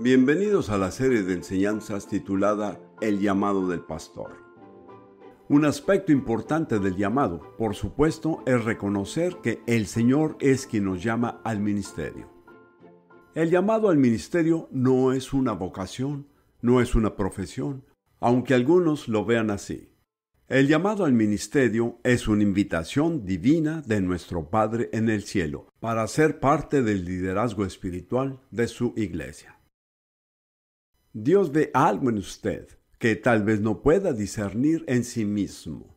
Bienvenidos a la serie de enseñanzas titulada El llamado del pastor. Un aspecto importante del llamado, por supuesto, es reconocer que el Señor es quien nos llama al ministerio. El llamado al ministerio no es una vocación, no es una profesión, aunque algunos lo vean así. El llamado al ministerio es una invitación divina de nuestro Padre en el cielo para ser parte del liderazgo espiritual de su iglesia. Dios ve algo en usted que tal vez no pueda discernir en sí mismo.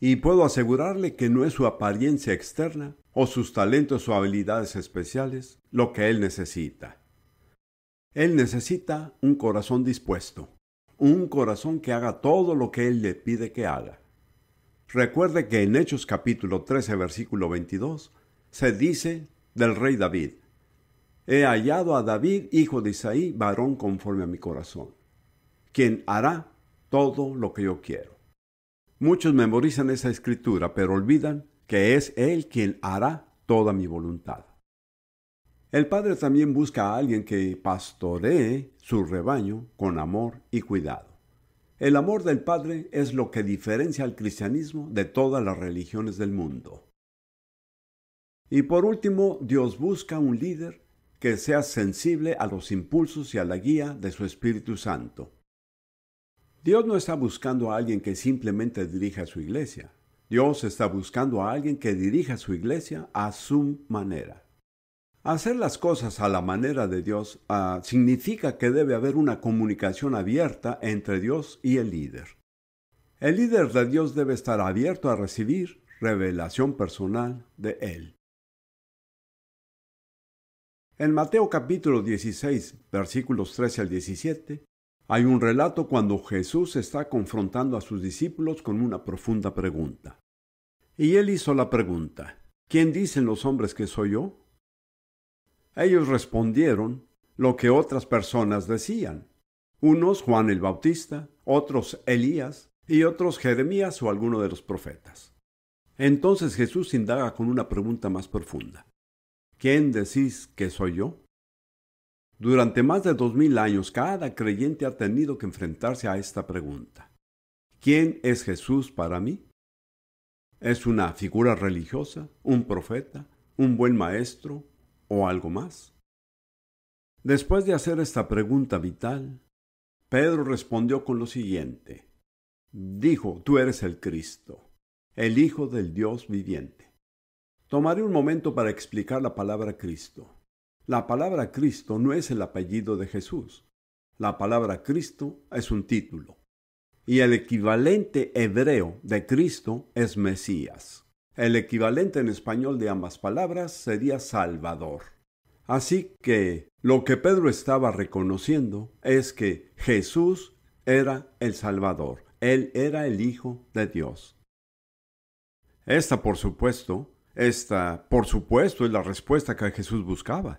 Y puedo asegurarle que no es su apariencia externa o sus talentos o habilidades especiales lo que Él necesita. Él necesita un corazón dispuesto, un corazón que haga todo lo que Él le pide que haga. Recuerde que en Hechos capítulo 13 versículo 22 se dice del rey David, he hallado a David, hijo de Isaí, varón conforme a mi corazón, quien hará todo lo que yo quiero. Muchos memorizan esa escritura, pero olvidan que es Él quien hará toda mi voluntad. El Padre también busca a alguien que pastoree su rebaño con amor y cuidado. El amor del Padre es lo que diferencia al cristianismo de todas las religiones del mundo. Y por último, Dios busca un líder que sea sensible a los impulsos y a la guía de su Espíritu Santo. Dios no está buscando a alguien que simplemente dirija su iglesia. Dios está buscando a alguien que dirija su iglesia a su manera. Hacer las cosas a la manera de Dios ah, significa que debe haber una comunicación abierta entre Dios y el líder. El líder de Dios debe estar abierto a recibir revelación personal de Él. En Mateo capítulo 16, versículos 13 al 17, hay un relato cuando Jesús está confrontando a sus discípulos con una profunda pregunta. Y él hizo la pregunta, ¿quién dicen los hombres que soy yo? Ellos respondieron lo que otras personas decían, unos Juan el Bautista, otros Elías y otros Jeremías o alguno de los profetas. Entonces Jesús indaga con una pregunta más profunda. ¿quién decís que soy yo? Durante más de dos mil años cada creyente ha tenido que enfrentarse a esta pregunta. ¿Quién es Jesús para mí? ¿Es una figura religiosa, un profeta, un buen maestro o algo más? Después de hacer esta pregunta vital, Pedro respondió con lo siguiente. Dijo, tú eres el Cristo, el Hijo del Dios viviente. Tomaré un momento para explicar la palabra Cristo. La palabra Cristo no es el apellido de Jesús. La palabra Cristo es un título. Y el equivalente hebreo de Cristo es Mesías. El equivalente en español de ambas palabras sería Salvador. Así que lo que Pedro estaba reconociendo es que Jesús era el Salvador. Él era el Hijo de Dios. Esta, por supuesto, esta, por supuesto, es la respuesta que Jesús buscaba.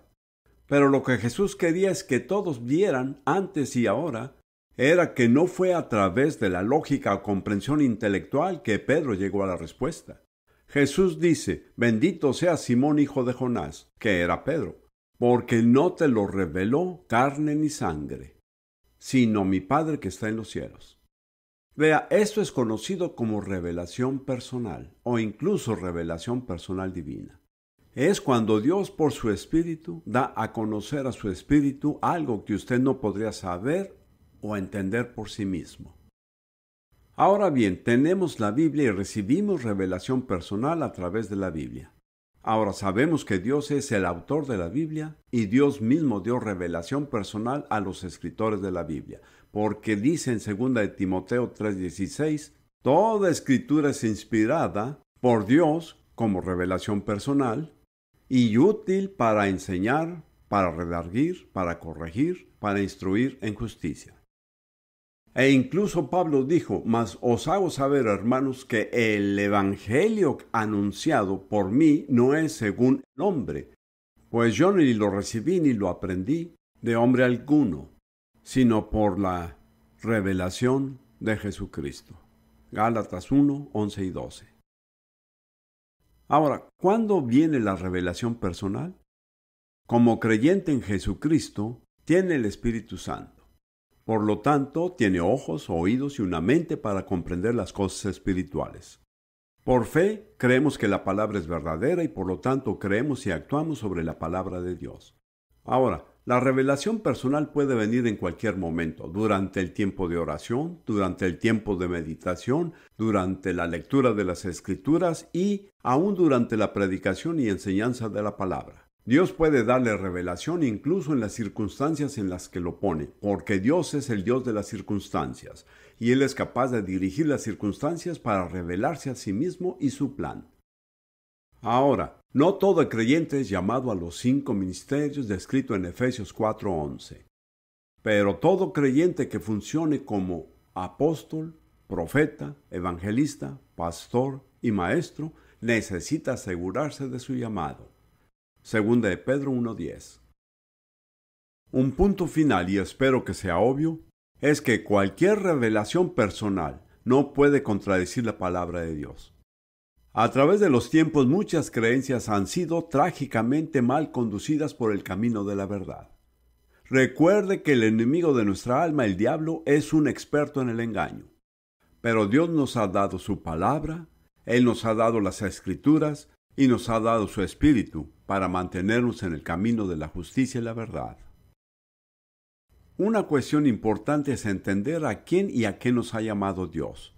Pero lo que Jesús quería es que todos vieran, antes y ahora, era que no fue a través de la lógica o comprensión intelectual que Pedro llegó a la respuesta. Jesús dice, bendito sea Simón hijo de Jonás, que era Pedro, porque no te lo reveló carne ni sangre, sino mi Padre que está en los cielos. Vea, esto es conocido como revelación personal o incluso revelación personal divina. Es cuando Dios por su espíritu da a conocer a su espíritu algo que usted no podría saber o entender por sí mismo. Ahora bien, tenemos la Biblia y recibimos revelación personal a través de la Biblia. Ahora sabemos que Dios es el autor de la Biblia y Dios mismo dio revelación personal a los escritores de la Biblia porque dice en 2 de Timoteo 3:16, toda escritura es inspirada por Dios como revelación personal y útil para enseñar, para redarguir, para corregir, para instruir en justicia. E incluso Pablo dijo, mas os hago saber, hermanos, que el Evangelio anunciado por mí no es según el hombre, pues yo ni lo recibí ni lo aprendí de hombre alguno, sino por la revelación de Jesucristo. Gálatas 1, 11 y 12. Ahora, ¿cuándo viene la revelación personal? Como creyente en Jesucristo, tiene el Espíritu Santo. Por lo tanto, tiene ojos, oídos y una mente para comprender las cosas espirituales. Por fe, creemos que la palabra es verdadera y por lo tanto creemos y actuamos sobre la palabra de Dios. Ahora, la revelación personal puede venir en cualquier momento, durante el tiempo de oración, durante el tiempo de meditación, durante la lectura de las escrituras y aún durante la predicación y enseñanza de la palabra. Dios puede darle revelación incluso en las circunstancias en las que lo pone, porque Dios es el Dios de las circunstancias, y Él es capaz de dirigir las circunstancias para revelarse a sí mismo y su plan. Ahora, no todo creyente es llamado a los cinco ministerios descritos en Efesios 4:11, pero todo creyente que funcione como apóstol, profeta, evangelista, pastor y maestro necesita asegurarse de su llamado. Segunda de Pedro 1:10. Un punto final, y espero que sea obvio, es que cualquier revelación personal no puede contradecir la palabra de Dios. A través de los tiempos muchas creencias han sido trágicamente mal conducidas por el camino de la verdad. Recuerde que el enemigo de nuestra alma, el diablo, es un experto en el engaño. Pero Dios nos ha dado su palabra, Él nos ha dado las escrituras y nos ha dado su espíritu para mantenernos en el camino de la justicia y la verdad. Una cuestión importante es entender a quién y a qué nos ha llamado Dios.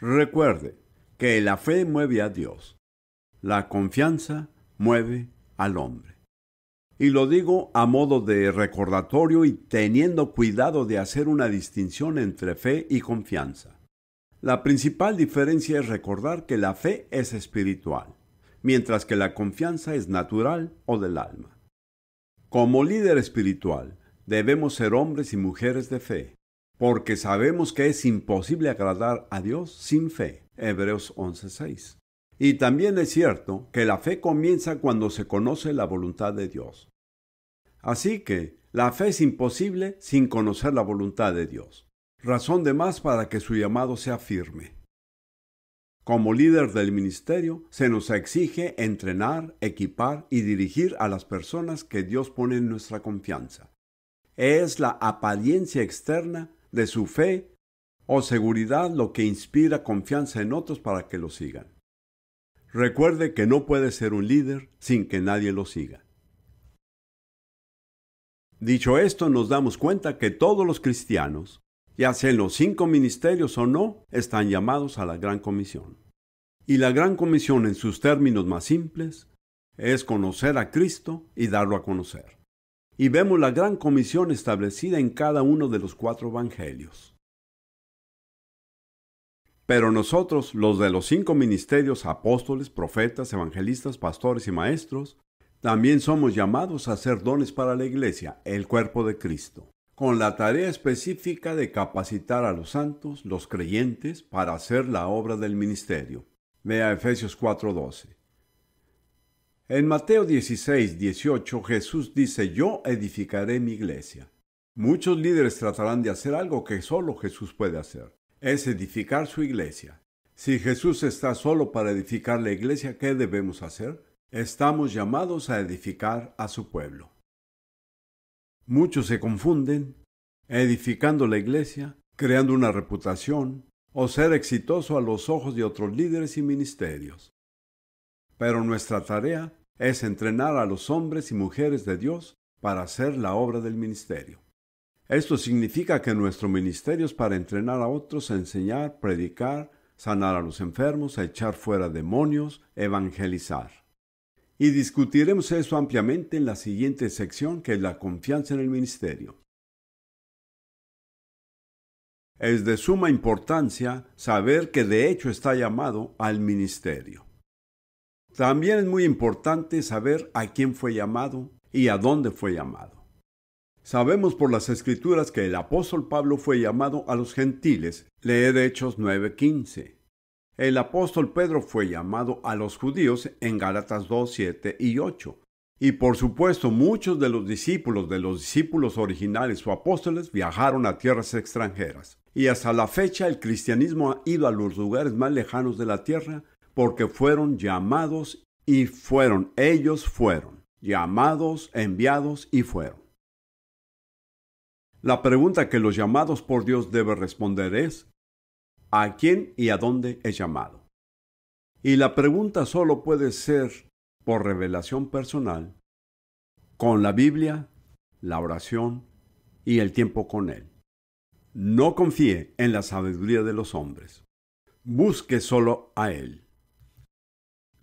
Recuerde, que la fe mueve a Dios, la confianza mueve al hombre. Y lo digo a modo de recordatorio y teniendo cuidado de hacer una distinción entre fe y confianza. La principal diferencia es recordar que la fe es espiritual, mientras que la confianza es natural o del alma. Como líder espiritual, debemos ser hombres y mujeres de fe, porque sabemos que es imposible agradar a Dios sin fe. Hebreos 11:6. Y también es cierto que la fe comienza cuando se conoce la voluntad de Dios. Así que la fe es imposible sin conocer la voluntad de Dios. Razón de más para que su llamado sea firme. Como líder del ministerio, se nos exige entrenar, equipar y dirigir a las personas que Dios pone en nuestra confianza. Es la apariencia externa de su fe o seguridad lo que inspira confianza en otros para que lo sigan. Recuerde que no puede ser un líder sin que nadie lo siga. Dicho esto, nos damos cuenta que todos los cristianos, ya sean los cinco ministerios o no, están llamados a la Gran Comisión. Y la Gran Comisión en sus términos más simples es conocer a Cristo y darlo a conocer y vemos la gran comisión establecida en cada uno de los cuatro evangelios. Pero nosotros, los de los cinco ministerios, apóstoles, profetas, evangelistas, pastores y maestros, también somos llamados a ser dones para la iglesia, el cuerpo de Cristo, con la tarea específica de capacitar a los santos, los creyentes, para hacer la obra del ministerio. Vea Efesios 4:12. En Mateo 16, 18 Jesús dice, yo edificaré mi iglesia. Muchos líderes tratarán de hacer algo que solo Jesús puede hacer, es edificar su iglesia. Si Jesús está solo para edificar la iglesia, ¿qué debemos hacer? Estamos llamados a edificar a su pueblo. Muchos se confunden edificando la iglesia, creando una reputación o ser exitoso a los ojos de otros líderes y ministerios. Pero nuestra tarea es entrenar a los hombres y mujeres de Dios para hacer la obra del ministerio. Esto significa que nuestro ministerio es para entrenar a otros a enseñar, predicar, sanar a los enfermos, a echar fuera demonios, evangelizar. Y discutiremos eso ampliamente en la siguiente sección que es la confianza en el ministerio. Es de suma importancia saber que de hecho está llamado al ministerio. También es muy importante saber a quién fue llamado y a dónde fue llamado. Sabemos por las escrituras que el apóstol Pablo fue llamado a los gentiles, leer Hechos 9:15. El apóstol Pedro fue llamado a los judíos en Gálatas 2:7 y 8. Y por supuesto muchos de los discípulos de los discípulos originales o apóstoles viajaron a tierras extranjeras. Y hasta la fecha el cristianismo ha ido a los lugares más lejanos de la tierra porque fueron llamados y fueron, ellos fueron, llamados, enviados y fueron. La pregunta que los llamados por Dios deben responder es, ¿a quién y a dónde es llamado? Y la pregunta solo puede ser por revelación personal, con la Biblia, la oración y el tiempo con Él. No confíe en la sabiduría de los hombres. Busque solo a Él.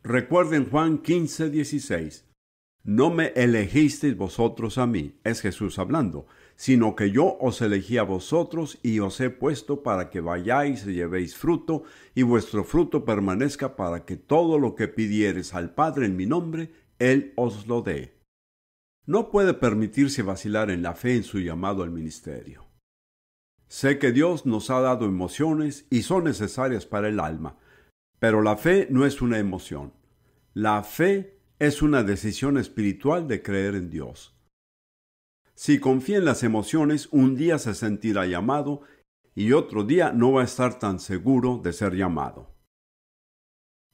Recuerden Juan 15, 16. No me elegisteis vosotros a mí, es Jesús hablando, sino que yo os elegí a vosotros y os he puesto para que vayáis y llevéis fruto, y vuestro fruto permanezca para que todo lo que pidiereis al Padre en mi nombre, Él os lo dé. No puede permitirse vacilar en la fe en su llamado al ministerio. Sé que Dios nos ha dado emociones y son necesarias para el alma, pero la fe no es una emoción. La fe es una decisión espiritual de creer en Dios. Si confía en las emociones, un día se sentirá llamado y otro día no va a estar tan seguro de ser llamado.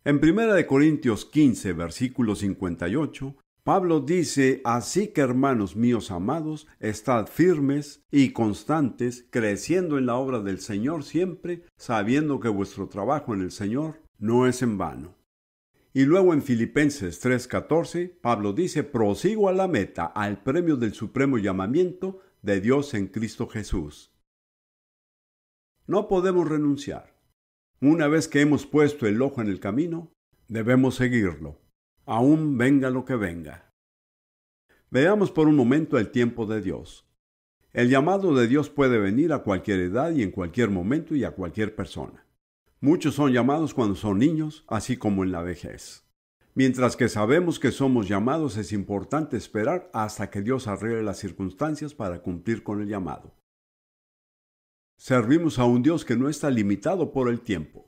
En 1 Corintios 15, versículo 58, Pablo dice, Así que hermanos míos amados, estad firmes y constantes, creciendo en la obra del Señor siempre, sabiendo que vuestro trabajo en el Señor no es en vano. Y luego en Filipenses 3:14, Pablo dice, prosigo a la meta, al premio del supremo llamamiento de Dios en Cristo Jesús. No podemos renunciar. Una vez que hemos puesto el ojo en el camino, debemos seguirlo, aún venga lo que venga. Veamos por un momento el tiempo de Dios. El llamado de Dios puede venir a cualquier edad y en cualquier momento y a cualquier persona. Muchos son llamados cuando son niños, así como en la vejez. Mientras que sabemos que somos llamados, es importante esperar hasta que Dios arregle las circunstancias para cumplir con el llamado. Servimos a un Dios que no está limitado por el tiempo.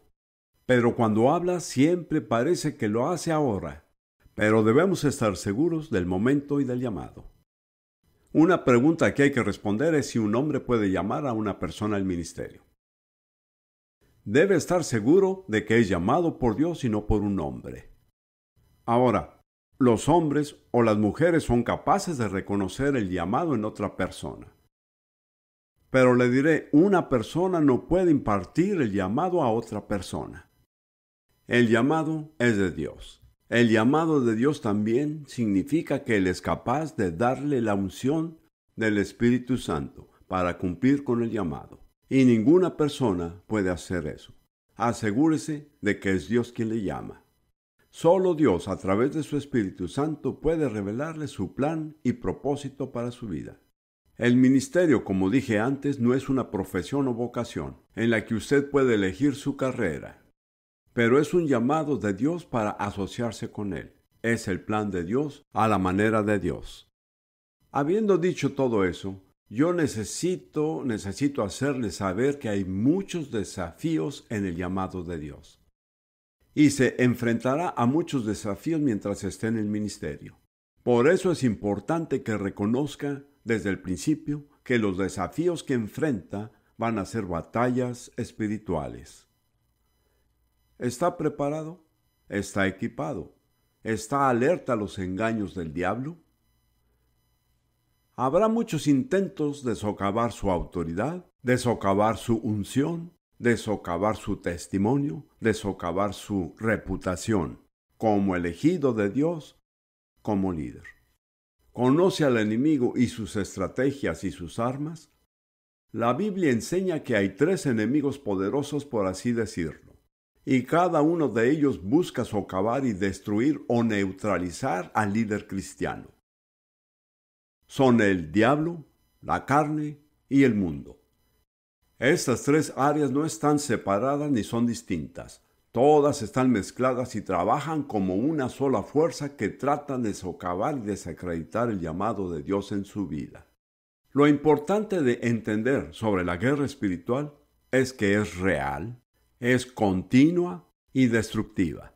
Pero cuando habla siempre parece que lo hace ahora. Pero debemos estar seguros del momento y del llamado. Una pregunta que hay que responder es si un hombre puede llamar a una persona al ministerio debe estar seguro de que es llamado por Dios y no por un hombre. Ahora, los hombres o las mujeres son capaces de reconocer el llamado en otra persona. Pero le diré, una persona no puede impartir el llamado a otra persona. El llamado es de Dios. El llamado de Dios también significa que Él es capaz de darle la unción del Espíritu Santo para cumplir con el llamado. Y ninguna persona puede hacer eso. Asegúrese de que es Dios quien le llama. Solo Dios a través de su Espíritu Santo puede revelarle su plan y propósito para su vida. El ministerio, como dije antes, no es una profesión o vocación en la que usted puede elegir su carrera, pero es un llamado de Dios para asociarse con Él. Es el plan de Dios a la manera de Dios. Habiendo dicho todo eso, yo necesito, necesito hacerle saber que hay muchos desafíos en el llamado de Dios. Y se enfrentará a muchos desafíos mientras esté en el ministerio. Por eso es importante que reconozca desde el principio que los desafíos que enfrenta van a ser batallas espirituales. ¿Está preparado? ¿Está equipado? ¿Está alerta a los engaños del diablo? Habrá muchos intentos de socavar su autoridad, de socavar su unción, de socavar su testimonio, de socavar su reputación como elegido de Dios, como líder. Conoce al enemigo y sus estrategias y sus armas. La Biblia enseña que hay tres enemigos poderosos, por así decirlo, y cada uno de ellos busca socavar y destruir o neutralizar al líder cristiano son el diablo, la carne y el mundo. Estas tres áreas no están separadas ni son distintas. Todas están mezcladas y trabajan como una sola fuerza que trata de socavar y desacreditar el llamado de Dios en su vida. Lo importante de entender sobre la guerra espiritual es que es real, es continua y destructiva.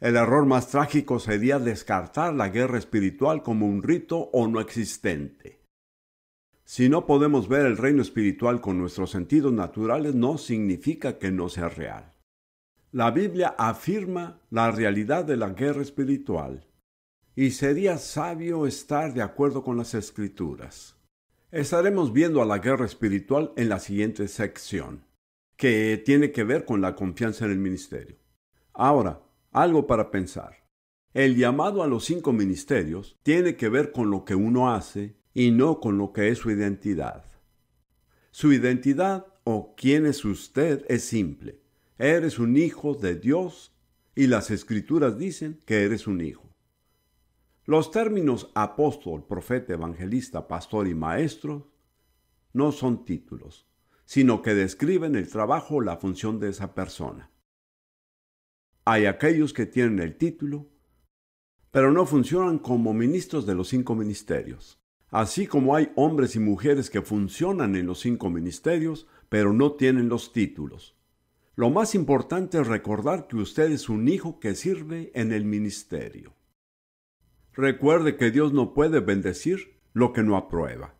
El error más trágico sería descartar la guerra espiritual como un rito o no existente. Si no podemos ver el reino espiritual con nuestros sentidos naturales, no significa que no sea real. La Biblia afirma la realidad de la guerra espiritual y sería sabio estar de acuerdo con las escrituras. Estaremos viendo a la guerra espiritual en la siguiente sección, que tiene que ver con la confianza en el ministerio. Ahora, algo para pensar. El llamado a los cinco ministerios tiene que ver con lo que uno hace y no con lo que es su identidad. Su identidad o quién es usted es simple. Eres un hijo de Dios y las escrituras dicen que eres un hijo. Los términos apóstol, profeta, evangelista, pastor y maestro no son títulos, sino que describen el trabajo o la función de esa persona. Hay aquellos que tienen el título, pero no funcionan como ministros de los cinco ministerios. Así como hay hombres y mujeres que funcionan en los cinco ministerios, pero no tienen los títulos. Lo más importante es recordar que usted es un hijo que sirve en el ministerio. Recuerde que Dios no puede bendecir lo que no aprueba.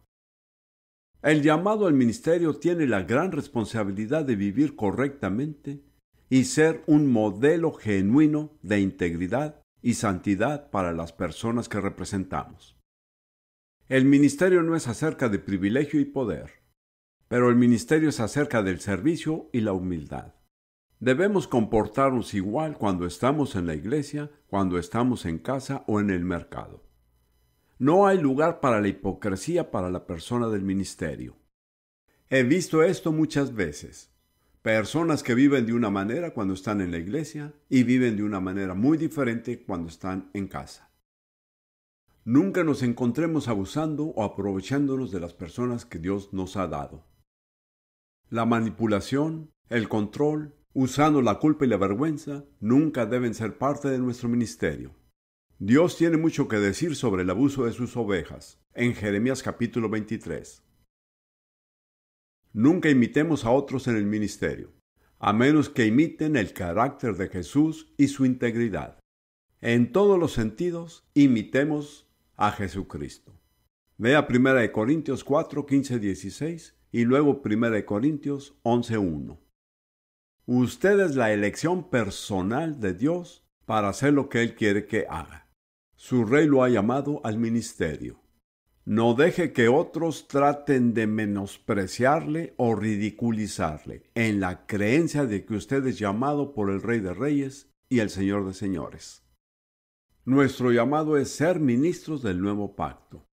El llamado al ministerio tiene la gran responsabilidad de vivir correctamente y ser un modelo genuino de integridad y santidad para las personas que representamos. El ministerio no es acerca de privilegio y poder, pero el ministerio es acerca del servicio y la humildad. Debemos comportarnos igual cuando estamos en la iglesia, cuando estamos en casa o en el mercado. No hay lugar para la hipocresía para la persona del ministerio. He visto esto muchas veces. Personas que viven de una manera cuando están en la iglesia y viven de una manera muy diferente cuando están en casa. Nunca nos encontremos abusando o aprovechándonos de las personas que Dios nos ha dado. La manipulación, el control, usando la culpa y la vergüenza, nunca deben ser parte de nuestro ministerio. Dios tiene mucho que decir sobre el abuso de sus ovejas, en Jeremías capítulo 23. Nunca imitemos a otros en el ministerio, a menos que imiten el carácter de Jesús y su integridad. En todos los sentidos, imitemos a Jesucristo. Vea 1 Corintios 4, 15, 16 y luego 1 Corintios 11, 1. Usted es la elección personal de Dios para hacer lo que Él quiere que haga. Su rey lo ha llamado al ministerio. No deje que otros traten de menospreciarle o ridiculizarle en la creencia de que usted es llamado por el Rey de Reyes y el Señor de Señores. Nuestro llamado es ser ministros del nuevo pacto.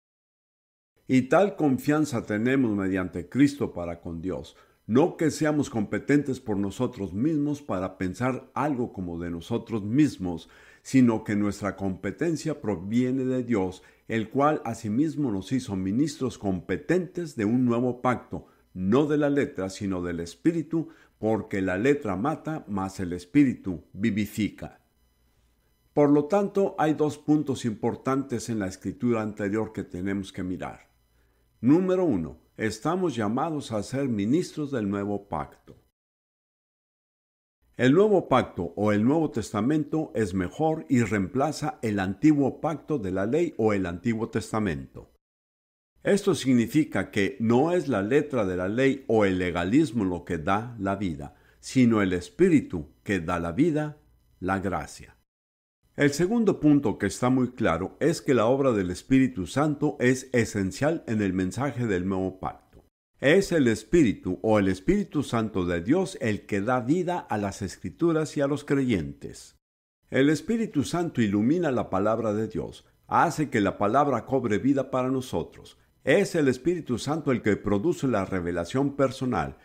Y tal confianza tenemos mediante Cristo para con Dios, no que seamos competentes por nosotros mismos para pensar algo como de nosotros mismos, sino que nuestra competencia proviene de Dios, el cual asimismo nos hizo ministros competentes de un nuevo pacto, no de la letra, sino del espíritu, porque la letra mata, mas el espíritu vivifica. Por lo tanto, hay dos puntos importantes en la escritura anterior que tenemos que mirar. Número uno, estamos llamados a ser ministros del nuevo pacto. El nuevo pacto o el Nuevo Testamento es mejor y reemplaza el antiguo pacto de la ley o el Antiguo Testamento. Esto significa que no es la letra de la ley o el legalismo lo que da la vida, sino el espíritu que da la vida, la gracia. El segundo punto que está muy claro es que la obra del Espíritu Santo es esencial en el mensaje del nuevo pacto. Es el Espíritu o el Espíritu Santo de Dios el que da vida a las escrituras y a los creyentes. El Espíritu Santo ilumina la palabra de Dios, hace que la palabra cobre vida para nosotros. Es el Espíritu Santo el que produce la revelación personal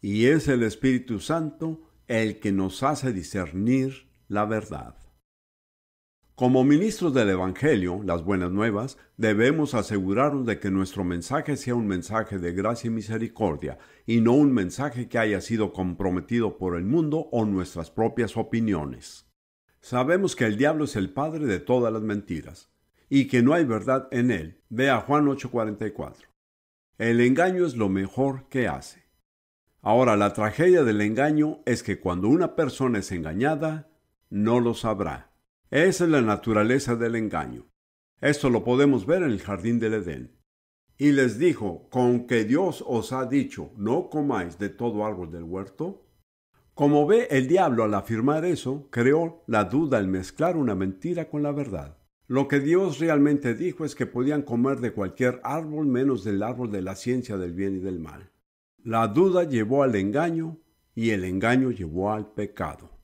y es el Espíritu Santo el que nos hace discernir la verdad. Como ministros del Evangelio, las buenas nuevas, debemos asegurarnos de que nuestro mensaje sea un mensaje de gracia y misericordia, y no un mensaje que haya sido comprometido por el mundo o nuestras propias opiniones. Sabemos que el diablo es el padre de todas las mentiras, y que no hay verdad en él. Vea Juan 8:44. El engaño es lo mejor que hace. Ahora, la tragedia del engaño es que cuando una persona es engañada, no lo sabrá. Esa es la naturaleza del engaño. Esto lo podemos ver en el jardín del Edén. Y les dijo, con que Dios os ha dicho, no comáis de todo árbol del huerto. Como ve, el diablo al afirmar eso, creó la duda al mezclar una mentira con la verdad. Lo que Dios realmente dijo es que podían comer de cualquier árbol menos del árbol de la ciencia del bien y del mal. La duda llevó al engaño y el engaño llevó al pecado.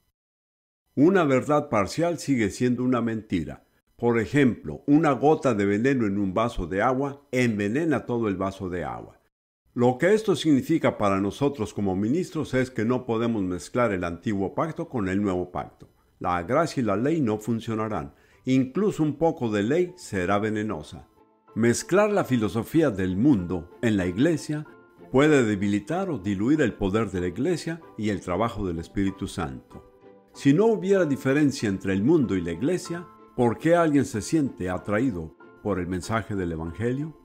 Una verdad parcial sigue siendo una mentira. Por ejemplo, una gota de veneno en un vaso de agua envenena todo el vaso de agua. Lo que esto significa para nosotros como ministros es que no podemos mezclar el antiguo pacto con el nuevo pacto. La gracia y la ley no funcionarán. Incluso un poco de ley será venenosa. Mezclar la filosofía del mundo en la iglesia puede debilitar o diluir el poder de la iglesia y el trabajo del Espíritu Santo. Si no hubiera diferencia entre el mundo y la iglesia, ¿por qué alguien se siente atraído por el mensaje del Evangelio?